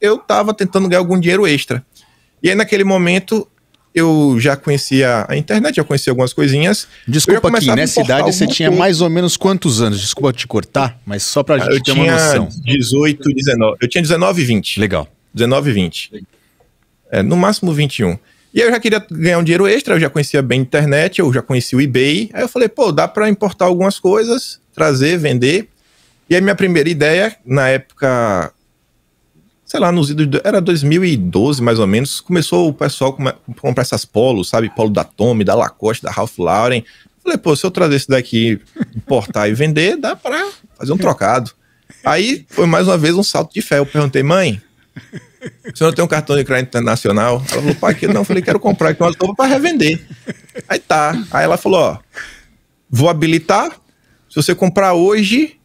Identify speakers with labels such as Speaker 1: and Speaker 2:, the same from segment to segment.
Speaker 1: eu estava tentando ganhar algum dinheiro extra. E aí, naquele momento, eu já conhecia a internet, já conhecia algumas coisinhas. Desculpa aqui, nessa idade você tinha coisa. mais ou menos quantos anos? Desculpa te cortar, mas só pra ah, gente eu ter tinha uma noção. 18, 19. Eu tinha 19 e 20. Legal. 19 e 20. É, no máximo 21. E aí eu já queria ganhar um dinheiro extra, eu já conhecia bem a internet, eu já conhecia o eBay. Aí eu falei, pô, dá para importar algumas coisas, trazer, vender. E aí minha primeira ideia, na época sei lá, nos era 2012 mais ou menos, começou o pessoal a comprar essas polos, sabe? Polo da Tommy, da Lacoste, da Ralph Lauren. Falei, pô, se eu trazer esse daqui, importar e vender, dá pra fazer um trocado. Aí foi mais uma vez um salto de fé. Eu perguntei, mãe, você não tem um cartão de crédito internacional? Ela falou, pai, que não. falei, quero comprar aqui é uma topa pra revender. Aí tá. Aí ela falou, ó, vou habilitar. Se você comprar hoje,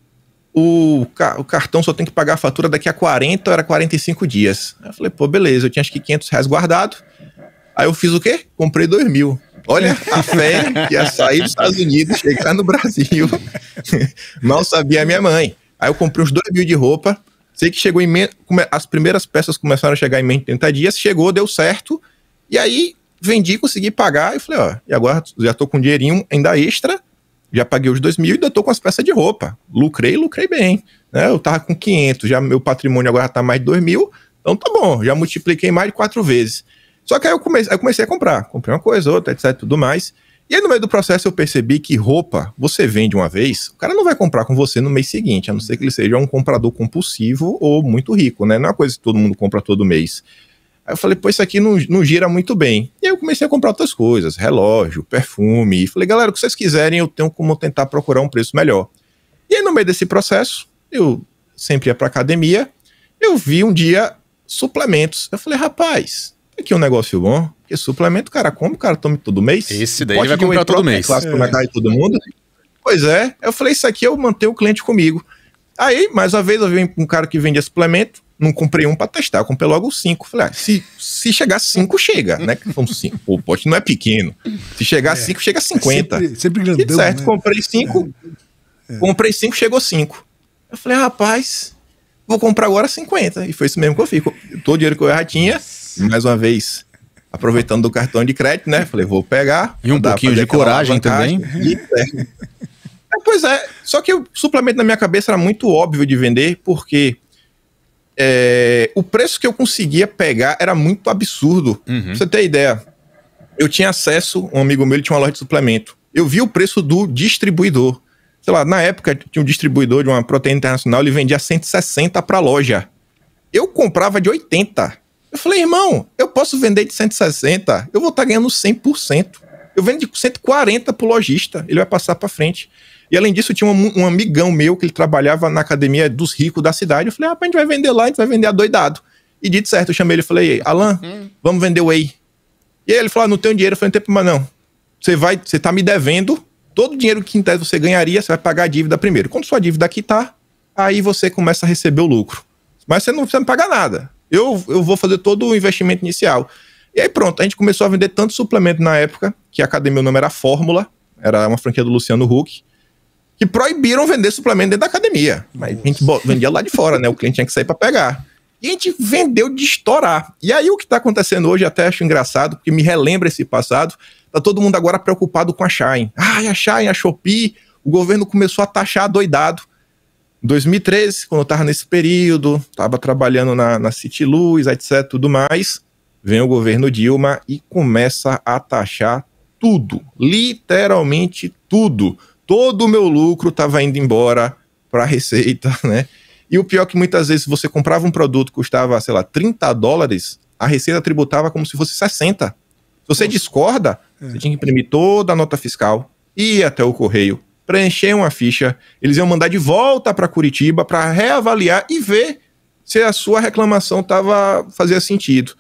Speaker 1: o, ca o cartão só tem que pagar a fatura daqui a 40, era 45 dias. Aí eu falei, pô, beleza, eu tinha acho que 500 reais guardado. Aí eu fiz o quê? Comprei 2 mil. Olha a fé que ia sair dos Estados Unidos, chegar no Brasil. Mal sabia a minha mãe. Aí eu comprei uns 2 mil de roupa. Sei que chegou em. Me... As primeiras peças começaram a chegar em menos de 30 dias. Chegou, deu certo. E aí vendi, consegui pagar. E falei, ó, e agora já tô com um dinheirinho ainda extra já paguei os dois mil e ainda tô com as peças de roupa. Lucrei, lucrei bem. Né? Eu tava com 500, já meu patrimônio agora tá mais de dois mil, então tá bom, já multipliquei mais de quatro vezes. Só que aí eu comecei, aí eu comecei a comprar, comprei uma coisa, outra, etc, tudo mais. E aí no meio do processo eu percebi que roupa você vende uma vez, o cara não vai comprar com você no mês seguinte, a não ser que ele seja um comprador compulsivo ou muito rico, né? Não é uma coisa que todo mundo compra todo mês. Aí eu falei, pô, isso aqui não, não gira muito bem. E aí eu comecei a comprar outras coisas, relógio, perfume. E falei, galera, o que vocês quiserem, eu tenho como tentar procurar um preço melhor. E aí, no meio desse processo, eu sempre ia pra academia, eu vi um dia suplementos. Eu falei, rapaz, aqui é um negócio bom, porque suplemento, cara, como o cara tome todo mês? Esse daí vai comprar todo mês. Clássico é. todo mundo. Pois é. Eu falei, isso aqui eu mantenho o cliente comigo. Aí, mais uma vez, eu vi um cara que vendia suplemento, não comprei um para testar, eu comprei logo cinco. Falei, ah, se, se chegar cinco, chega, né? São cinco. O pote não é pequeno. Se chegar é, cinco, chega a 50. É sempre, sempre grandão, certo, né? comprei cinco. É. é, comprei cinco, chegou cinco. Eu falei, rapaz, vou comprar agora 50. E foi isso mesmo que eu fico. Todo o dinheiro que eu já tinha, mais uma vez, aproveitando do cartão de crédito, né? Falei, vou pegar. E um pouquinho de coragem também. E, é. é. Pois é, só que o suplemento na minha cabeça era muito óbvio de vender, porque é, o preço que eu conseguia pegar era muito absurdo. Uhum. Pra você ter ideia, eu tinha acesso, um amigo meu ele tinha uma loja de suplemento. Eu vi o preço do distribuidor. Sei lá, na época tinha um distribuidor de uma proteína internacional, ele vendia 160 para loja. Eu comprava de 80. Eu falei, irmão, eu posso vender de 160, eu vou estar tá ganhando 100%. Eu vendo de 140 pro lojista, ele vai passar para frente. E além disso, tinha um, um amigão meu que ele trabalhava na academia dos ricos da cidade. Eu falei, ah, a gente vai vender lá, a gente vai vender a doidado. E dito certo, eu chamei ele e falei, Alan, hum. vamos vender o whey. E aí ele falou, ah, não tenho dinheiro. Eu falei, não tem problema não. Você vai, você tá me devendo todo o dinheiro que em tese você ganharia, você vai pagar a dívida primeiro. Quando sua dívida quitar, tá, aí você começa a receber o lucro. Mas você não precisa me pagar nada. Eu, eu vou fazer todo o investimento inicial. E aí pronto, a gente começou a vender tanto suplemento na época, que a academia, o nome era Fórmula, era uma franquia do Luciano Huck que proibiram vender suplemento dentro da academia. Mas Nossa. a gente vendia lá de fora, né? O cliente tinha que sair para pegar. E a gente vendeu de estourar. E aí o que está acontecendo hoje, até acho engraçado, porque me relembra esse passado. Tá todo mundo agora preocupado com a Shine. Ah, a Shine, a Shopee. O governo começou a taxar doidado. 2013, quando eu estava nesse período, estava trabalhando na, na City Luz, etc, tudo mais, vem o governo Dilma e começa a taxar tudo, literalmente tudo todo o meu lucro estava indo embora para a receita, né? E o pior é que muitas vezes você comprava um produto que custava, sei lá, 30 dólares, a receita tributava como se fosse 60. Se você discorda, é. você tinha que imprimir toda a nota fiscal, ir até o correio, preencher uma ficha, eles iam mandar de volta para Curitiba para reavaliar e ver se a sua reclamação tava fazia sentido.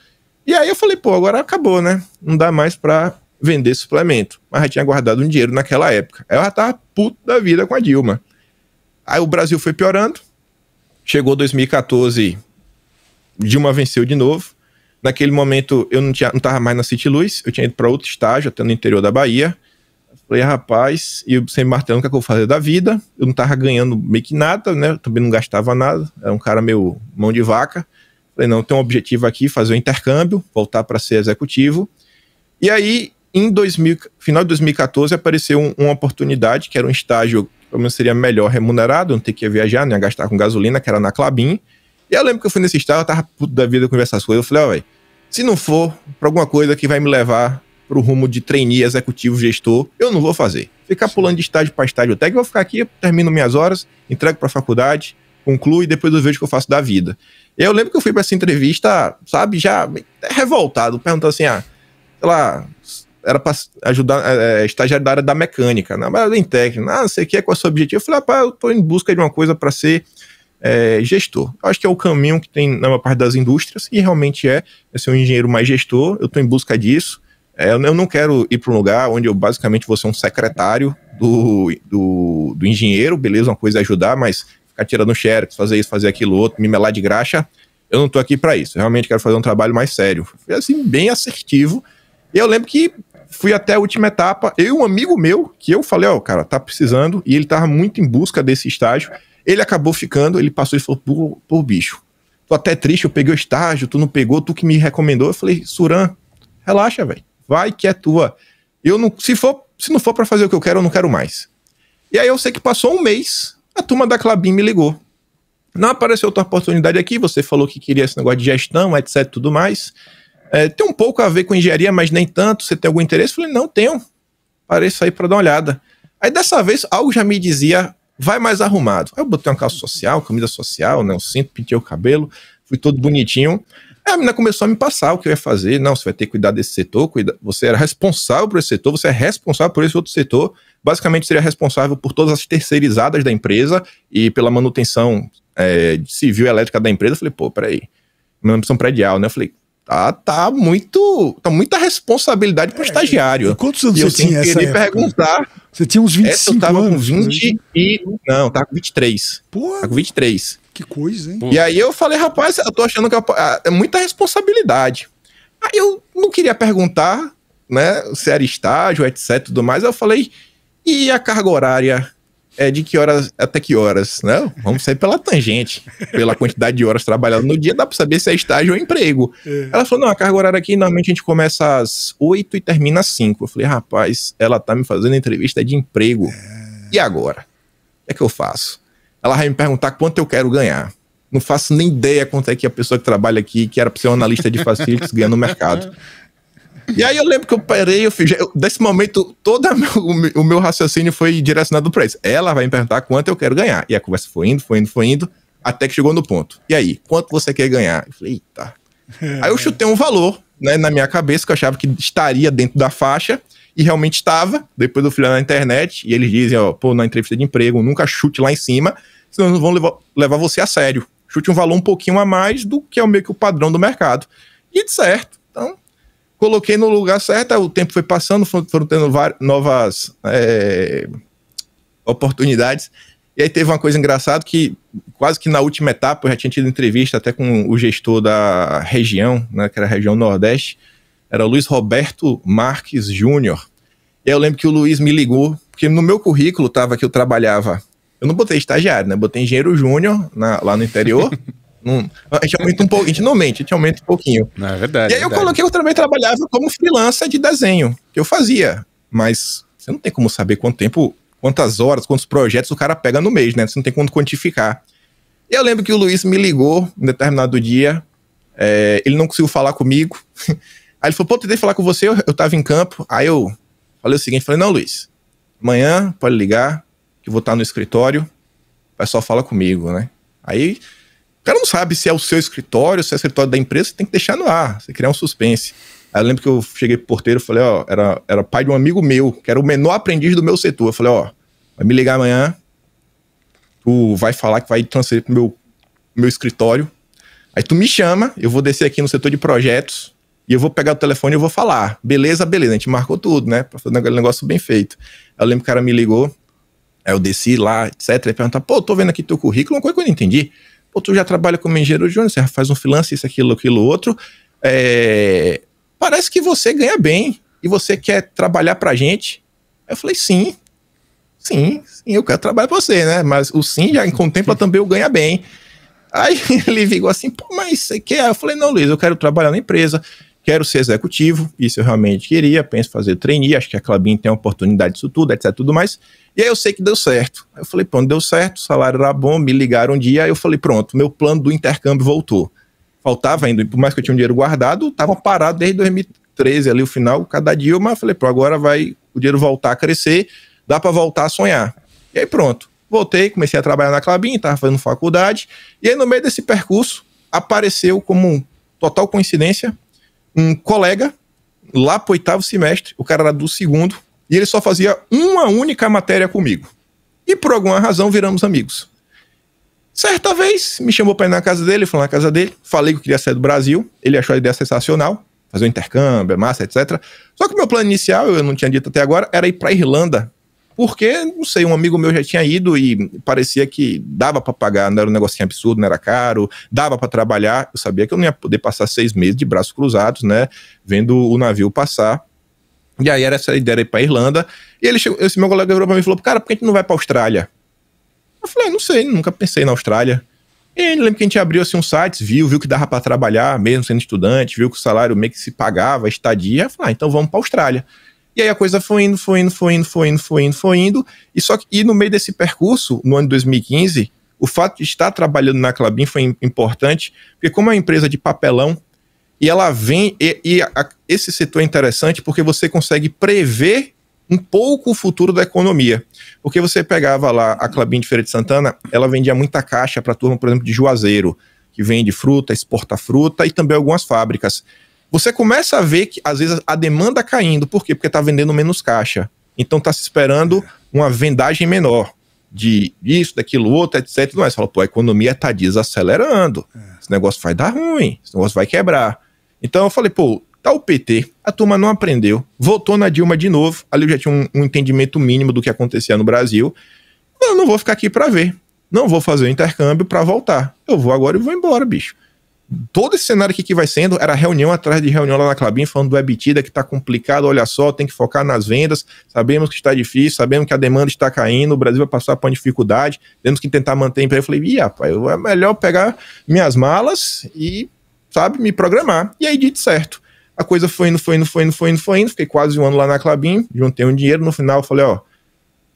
Speaker 1: E aí eu falei, pô, agora acabou, né? Não dá mais para vender suplemento, mas já tinha guardado um dinheiro naquela época. Ela tava puto da vida com a Dilma. Aí o Brasil foi piorando. Chegou 2014, Dilma venceu de novo. Naquele momento eu não tinha, não tava mais na City Luz, eu tinha ido para outro estágio, até no interior da Bahia. Falei, rapaz, e eu sempre martelando o que, é que eu da vida. Eu não tava ganhando meio que nada, né? também não gastava nada. Era um cara meio mão de vaca. Falei, não, tem um objetivo aqui, fazer o um intercâmbio, voltar para ser executivo. E aí em 2000, final de 2014 apareceu um, uma oportunidade, que era um estágio, pelo menos seria melhor remunerado, não ter que viajar, nem né, gastar com gasolina, que era na Clabin. E eu lembro que eu fui nesse estágio, eu tava puto da vida com essas coisas. Eu falei, ó, oh, se não for pra alguma coisa que vai me levar pro rumo de trainee, executivo, gestor, eu não vou fazer. Ficar Sim. pulando de estágio para estágio técnico, vou ficar aqui, termino minhas horas, entrego pra faculdade, concluo e depois eu vejo o que eu faço da vida. Eu lembro que eu fui para essa entrevista, sabe, já revoltado, perguntando assim, ah, sei lá, era para ajudar é, é, estagiário da área da mecânica, na né? área em técnica, ah, não sei o que é qual é o seu objetivo. Eu falei, rapaz, ah, eu estou em busca de uma coisa para ser é, gestor. Eu acho que é o caminho que tem na maior parte das indústrias, e realmente é, é ser um engenheiro mais gestor, eu estou em busca disso. É, eu não quero ir para um lugar onde eu basicamente vou ser um secretário do, do, do engenheiro, beleza, uma coisa é ajudar, mas ficar tirando xerox, fazer isso, fazer aquilo outro, me melar de graxa, eu não estou aqui para isso. Eu realmente quero fazer um trabalho mais sério. Foi assim, bem assertivo. E eu lembro que fui até a última etapa. Eu e um amigo meu, que eu falei, ó, oh, cara, tá precisando, e ele tava muito em busca desse estágio. Ele acabou ficando, ele passou e falou, pô, bicho, tô até triste, eu peguei o estágio, tu não pegou, tu que me recomendou. Eu falei, Suran, relaxa, velho, vai que é tua. Eu não, se for, se não for para fazer o que eu quero, eu não quero mais. E aí eu sei que passou um mês, a turma da Clabin me ligou. Não apareceu outra oportunidade aqui, você falou que queria esse negócio de gestão, etc, tudo mais é, tem um pouco a ver com engenharia, mas nem tanto, você tem algum interesse? Eu falei, não, tenho, pareço aí para dar uma olhada. Aí dessa vez, algo já me dizia, vai mais arrumado. Aí eu botei uma calça social, camisa social, né, um cinto, pintei o cabelo, fui todo bonitinho. Aí a menina começou a me passar o que eu ia fazer. Não, você vai ter que cuidar desse setor, cuida... você era responsável por esse setor, você é responsável por esse outro setor. Basicamente, seria responsável por todas as terceirizadas da empresa e pela manutenção é, civil elétrica da empresa. Eu falei, pô, peraí, minha missão predial, né? Eu falei, tá, tá muito. tá muita responsabilidade pro é, estagiário. E quantos anos e você tinha essa época? perguntar. Você tinha uns 25 é, essa eu tava anos, com 20 né? e. Não, tá com 23. Porra. Tava com 23. Que coisa, hein? E aí eu falei, rapaz, eu tô achando que ah, é muita responsabilidade. Aí eu não queria perguntar, né, se era estágio, etc, tudo mais. Eu falei, e a carga horária é de que horas até que horas, né? Vamos sair pela tangente, pela quantidade de horas trabalhadas no dia, dá para saber se é estágio ou emprego. É. Ela falou: não, a carga horária aqui normalmente a gente começa às 8 e termina às 5. Eu falei: rapaz, ela tá me fazendo entrevista de emprego. É. E agora? O que é que eu faço? Ela vai me perguntar quanto eu quero ganhar. Não faço nem ideia quanto é que a pessoa que trabalha aqui, que era para ser um analista de facilities, ganha no mercado. E aí eu lembro que eu parei, eu fiz. Eu, desse momento, todo o, meu raciocínio foi direcionado para isso. Ela vai me perguntar quanto eu quero ganhar. E a conversa foi indo, foi indo, foi indo, até que chegou no ponto. E aí, quanto você quer ganhar? Eu falei, eita. aí eu chutei um valor, né, na minha cabeça, que eu achava que estaria dentro da faixa. E realmente estava. Depois eu fui lá na internet e eles dizem, ó, pô, na entrevista de emprego, nunca chute lá em cima, senão não vão levar, levar você a sério. Chute um valor um pouquinho a mais do que é o meio que o padrão do mercado. E de certo. Então, coloquei no lugar certo, o tempo foi passando, foram tendo novas é, oportunidades. E aí teve uma coisa engraçada que quase que na última etapa eu já tinha tido entrevista até com o gestor da região, né, que era a região Nordeste, era o Luiz Roberto Marques Júnior. E aí eu lembro que o Luiz me ligou, porque no meu currículo estava que eu trabalhava eu não botei estagiário, né? Botei engenheiro júnior lá no interior. Não, a gente aumenta um pouco, a gente não mente, a gente aumenta um pouquinho. Não, é verdade. E aí verdade. eu coloquei, eu também trabalhava como freelancer de desenho, que eu fazia. Mas você não tem como saber quanto tempo, quantas horas, quantos projetos o cara pega no mês, né? Você não tem como quantificar. E eu lembro que o Luiz me ligou em determinado dia, é, ele não conseguiu falar comigo. Aí ele falou, pô, tentei falar com você, eu, eu tava em campo. Aí eu falei o seguinte, falei, não, Luiz, amanhã pode ligar, que eu vou estar no escritório, o pessoal fala comigo, né? Aí o cara não sabe se é o seu escritório, se é o escritório da empresa, você tem que deixar no ar, você criar um suspense. Aí eu lembro que eu cheguei pro porteiro e falei, ó, era, era pai de um amigo meu, que era o menor aprendiz do meu setor. Eu falei, ó, vai me ligar amanhã, tu vai falar que vai transferir pro meu, meu escritório. Aí tu me chama, eu vou descer aqui no setor de projetos, e eu vou pegar o telefone e eu vou falar. Beleza, beleza, a gente marcou tudo, né? Pra fazer um negócio bem feito. Aí eu lembro que o cara me ligou, aí eu desci lá, etc. ele perguntou pô, tô vendo aqui teu currículo, uma coisa que eu não entendi. Pô, tu já trabalha como engenheiro júnior, você faz um freelance, isso, aquilo, aquilo, outro. É, parece que você ganha bem e você quer trabalhar pra gente. Eu falei, sim, sim, sim, eu quero trabalhar pra você, né? Mas o sim já contempla também o ganha bem. Aí ele ligou assim, pô, mas você quer? Eu falei, não, Luiz, eu quero trabalhar na empresa, quero ser executivo, isso eu realmente queria, penso fazer trainee, acho que a Clabin tem oportunidade disso tudo, etc, tudo mais. E aí eu sei que deu certo. Eu falei, pronto, deu certo, o salário era bom, me ligaram um dia, eu falei, pronto, meu plano do intercâmbio voltou. Faltava ainda, por mais que eu tinha um dinheiro guardado, estava parado desde 2013 ali, o final, cada dia, mas eu falei, pronto, agora vai o dinheiro voltar a crescer, dá para voltar a sonhar. E aí pronto, voltei, comecei a trabalhar na Clabin, estava fazendo faculdade, e aí no meio desse percurso, apareceu como total coincidência, um colega lá pro oitavo semestre, o cara era do segundo, e ele só fazia uma única matéria comigo. E por alguma razão viramos amigos. Certa vez, me chamou para ir na casa dele, falou na casa dele, falei que eu queria sair do Brasil, ele achou a ideia sensacional, fazer um intercâmbio, é massa, etc. Só que meu plano inicial, eu não tinha dito até agora, era ir para Irlanda porque, não sei, um amigo meu já tinha ido e parecia que dava para pagar, não era um negocinho absurdo, não era caro, dava para trabalhar. Eu sabia que eu não ia poder passar seis meses de braços cruzados, né? Vendo o navio passar. E aí era essa ideia ir pra Irlanda. E ele chegou, esse meu colega virou pra mim e falou: Cara, por que a gente não vai pra Austrália? Eu falei: ah, Não sei, nunca pensei na Austrália. E aí, lembro que a gente abriu assim, um site, viu, viu que dava para trabalhar, mesmo sendo estudante, viu que o salário meio que se pagava, estadia. Eu falei: ah, Então vamos pra Austrália. E aí a coisa foi indo, foi indo, foi indo, foi indo, foi indo, foi indo. E só que, e no meio desse percurso, no ano de 2015, o fato de estar trabalhando na Clabin foi importante, porque como é uma empresa de papelão, e ela vem, e, e a, esse setor é interessante porque você consegue prever um pouco o futuro da economia. Porque você pegava lá a Clabin de Feira de Santana, ela vendia muita caixa para turma, por exemplo, de Juazeiro, que vende fruta, exporta fruta e também algumas fábricas você começa a ver que às vezes a demanda tá caindo. Por quê? Porque está vendendo menos caixa. Então está se esperando é. uma vendagem menor de isso, daquilo, outro, etc. Não é. Você fala, pô, a economia está desacelerando. É. Esse negócio vai dar ruim, esse negócio vai quebrar. Então eu falei, pô, tá o PT, a turma não aprendeu, voltou na Dilma de novo. Ali eu já tinha um, um entendimento mínimo do que acontecia no Brasil. Eu não vou ficar aqui para ver. Não vou fazer o intercâmbio para voltar. Eu vou agora e vou embora, bicho todo esse cenário aqui que vai sendo era reunião atrás de reunião lá na Clabin, falando do EBITDA que está complicado, olha só, tem que focar nas vendas, sabemos que está difícil, sabemos que a demanda está caindo, o Brasil vai passar por uma dificuldade, temos que tentar manter emprego. Eu falei, ih, rapaz, é melhor pegar minhas malas e, sabe, me programar. E aí, dito certo. A coisa foi indo, foi indo, foi indo, foi indo, foi indo. Fiquei quase um ano lá na Clabin, juntei um dinheiro. No final, falei: Ó,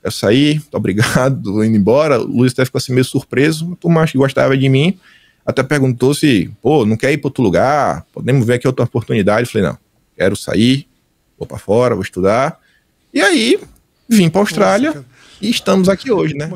Speaker 1: quero sair, obrigado, tô indo embora. O Luiz até ficou assim meio surpreso. Tu mais que gostava de mim até perguntou se, pô, não quer ir para outro lugar? Podemos ver aqui outra oportunidade. Eu falei, não, quero sair, vou para fora, vou estudar. E aí, vim para a Austrália Nossa, e estamos aqui hoje, né? Mas...